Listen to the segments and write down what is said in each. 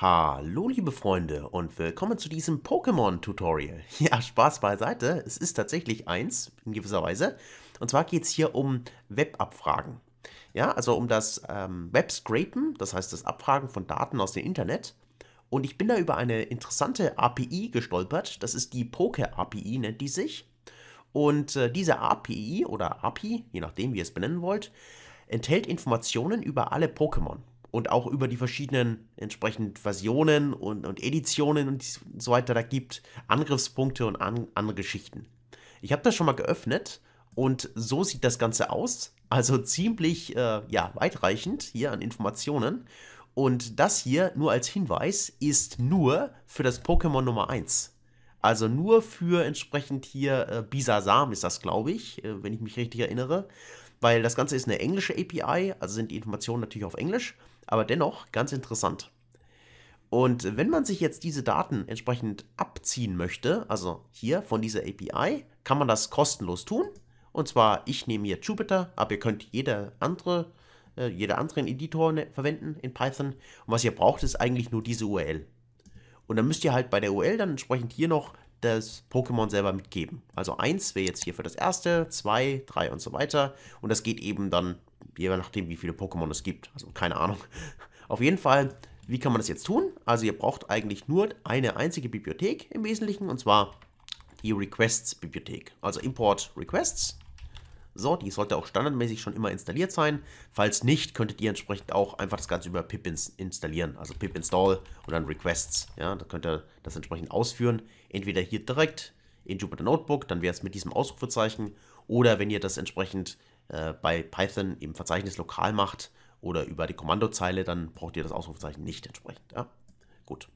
Hallo liebe Freunde und willkommen zu diesem Pokémon-Tutorial. Ja, Spaß beiseite, es ist tatsächlich eins in gewisser Weise. Und zwar geht es hier um Webabfragen. Ja, also um das ähm, Web-Scrapen, das heißt das Abfragen von Daten aus dem Internet. Und ich bin da über eine interessante API gestolpert, das ist die Poke-API, nennt die sich. Und äh, diese API oder API, je nachdem wie ihr es benennen wollt, enthält Informationen über alle Pokémon und auch über die verschiedenen entsprechenden Versionen und, und Editionen und so weiter da gibt, Angriffspunkte und an, andere Geschichten. Ich habe das schon mal geöffnet und so sieht das Ganze aus. Also ziemlich äh, ja, weitreichend hier an Informationen. Und das hier, nur als Hinweis, ist nur für das Pokémon Nummer 1. Also nur für entsprechend hier äh, Bisasam ist das, glaube ich, äh, wenn ich mich richtig erinnere. Weil das Ganze ist eine englische API, also sind die Informationen natürlich auf Englisch aber dennoch ganz interessant. Und wenn man sich jetzt diese Daten entsprechend abziehen möchte, also hier von dieser API, kann man das kostenlos tun. Und zwar, ich nehme hier Jupyter, aber ihr könnt jede andere, äh, jede anderen Editor ne, verwenden in Python. Und was ihr braucht, ist eigentlich nur diese URL. Und dann müsst ihr halt bei der URL dann entsprechend hier noch das Pokémon selber mitgeben. Also 1 wäre jetzt hier für das erste, 2, 3 und so weiter. Und das geht eben dann je nachdem, wie viele Pokémon es gibt. Also keine Ahnung. Auf jeden Fall, wie kann man das jetzt tun? Also ihr braucht eigentlich nur eine einzige Bibliothek im Wesentlichen und zwar die Requests-Bibliothek. Also Import Requests. So, die sollte auch standardmäßig schon immer installiert sein. Falls nicht, könntet ihr entsprechend auch einfach das Ganze über pip ins installieren. Also pip install und dann Requests. Ja, da könnt ihr das entsprechend ausführen. Entweder hier direkt in Jupyter Notebook, dann wäre es mit diesem Ausrufezeichen. Oder wenn ihr das entsprechend äh, bei Python im Verzeichnis lokal macht oder über die Kommandozeile, dann braucht ihr das Ausrufezeichen nicht entsprechend. Ja? Gut.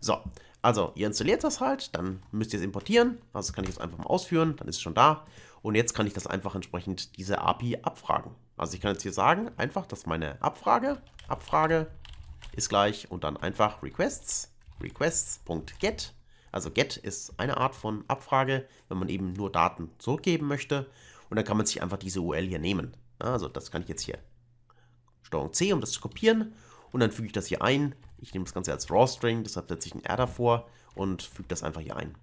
So, also ihr installiert das halt, dann müsst ihr es importieren. Also das kann ich jetzt einfach mal ausführen, dann ist es schon da. Und jetzt kann ich das einfach entsprechend diese API abfragen. Also ich kann jetzt hier sagen, einfach, dass meine Abfrage, Abfrage ist gleich und dann einfach Requests, Requests.get. Also get ist eine Art von Abfrage, wenn man eben nur Daten zurückgeben möchte und dann kann man sich einfach diese URL hier nehmen. Also das kann ich jetzt hier. Steuerung C, um das zu kopieren und dann füge ich das hier ein. Ich nehme das Ganze als Raw-String, deshalb setze ich ein R davor und füge das einfach hier ein.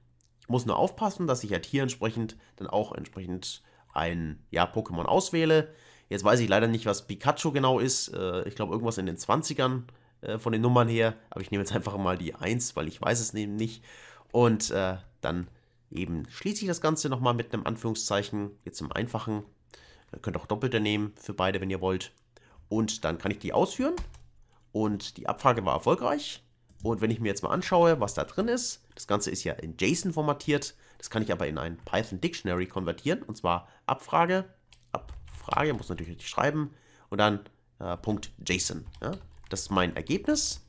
Ich muss nur aufpassen, dass ich halt hier entsprechend dann auch entsprechend ein ja, Pokémon auswähle. Jetzt weiß ich leider nicht, was Pikachu genau ist. Äh, ich glaube irgendwas in den 20ern äh, von den Nummern her. Aber ich nehme jetzt einfach mal die 1, weil ich weiß es eben nicht. Und äh, dann eben schließe ich das Ganze nochmal mit einem Anführungszeichen, jetzt im einfachen. Ihr könnt auch doppelte nehmen für beide, wenn ihr wollt. Und dann kann ich die ausführen. Und die Abfrage war erfolgreich. Und wenn ich mir jetzt mal anschaue, was da drin ist, das Ganze ist ja in JSON formatiert. Das kann ich aber in ein Python Dictionary konvertieren. Und zwar Abfrage, Abfrage, muss natürlich richtig schreiben. Und dann äh, .json. Ja? Das ist mein Ergebnis.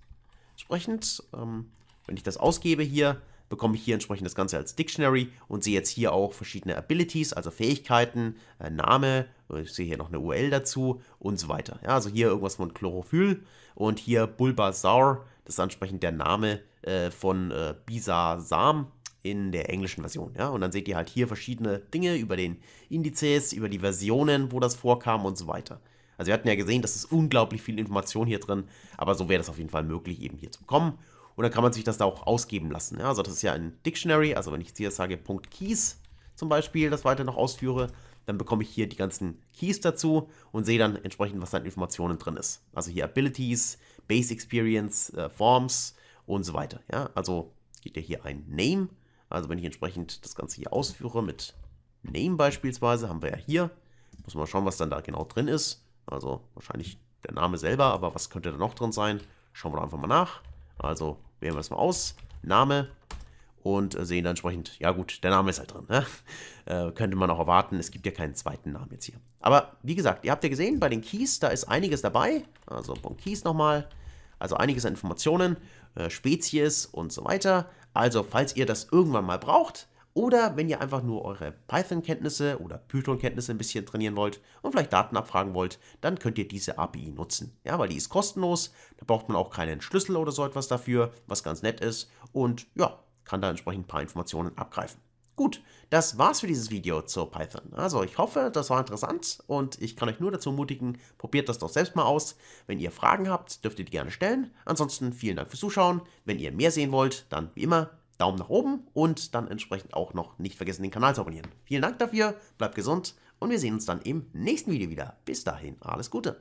Entsprechend, ähm, wenn ich das ausgebe hier, bekomme ich hier entsprechend das Ganze als Dictionary und sehe jetzt hier auch verschiedene Abilities, also Fähigkeiten, äh, Name, äh, ich sehe hier noch eine UL dazu und so weiter. Ja, also hier irgendwas von Chlorophyll und hier Bulbasaur, das ist entsprechend der Name äh, von äh, Bisasam in der englischen Version. Ja? Und dann seht ihr halt hier verschiedene Dinge über den Indizes, über die Versionen, wo das vorkam und so weiter. Also wir hatten ja gesehen, das ist unglaublich viel Information hier drin, aber so wäre das auf jeden Fall möglich, eben hier zu bekommen. Und dann kann man sich das da auch ausgeben lassen. Ja, also das ist ja ein Dictionary. Also wenn ich jetzt hier sage Punkt .keys zum Beispiel, das weiter noch ausführe, dann bekomme ich hier die ganzen Keys dazu und sehe dann entsprechend, was da an Informationen drin ist. Also hier Abilities, Base Experience, äh, Forms und so weiter. Ja, also geht ja hier ein Name. Also wenn ich entsprechend das Ganze hier ausführe mit Name beispielsweise, haben wir ja hier. Muss man schauen, was dann da genau drin ist. Also wahrscheinlich der Name selber, aber was könnte da noch drin sein? Schauen wir doch einfach mal nach. Also wählen wir das mal aus. Name und äh, sehen dann entsprechend, ja gut, der Name ist halt drin. Ne? Äh, könnte man auch erwarten, es gibt ja keinen zweiten Namen jetzt hier. Aber wie gesagt, ihr habt ja gesehen, bei den Keys, da ist einiges dabei. Also von Keys nochmal. Also einiges an Informationen, äh, Spezies und so weiter. Also falls ihr das irgendwann mal braucht, oder wenn ihr einfach nur eure Python-Kenntnisse oder Python-Kenntnisse ein bisschen trainieren wollt und vielleicht Daten abfragen wollt, dann könnt ihr diese API nutzen. Ja, weil die ist kostenlos, da braucht man auch keinen Schlüssel oder so etwas dafür, was ganz nett ist und ja, kann da entsprechend ein paar Informationen abgreifen. Gut, das war's für dieses Video zur Python. Also ich hoffe, das war interessant und ich kann euch nur dazu ermutigen, probiert das doch selbst mal aus. Wenn ihr Fragen habt, dürft ihr die gerne stellen. Ansonsten vielen Dank fürs Zuschauen. Wenn ihr mehr sehen wollt, dann wie immer Daumen nach oben und dann entsprechend auch noch nicht vergessen, den Kanal zu abonnieren. Vielen Dank dafür, bleibt gesund und wir sehen uns dann im nächsten Video wieder. Bis dahin, alles Gute!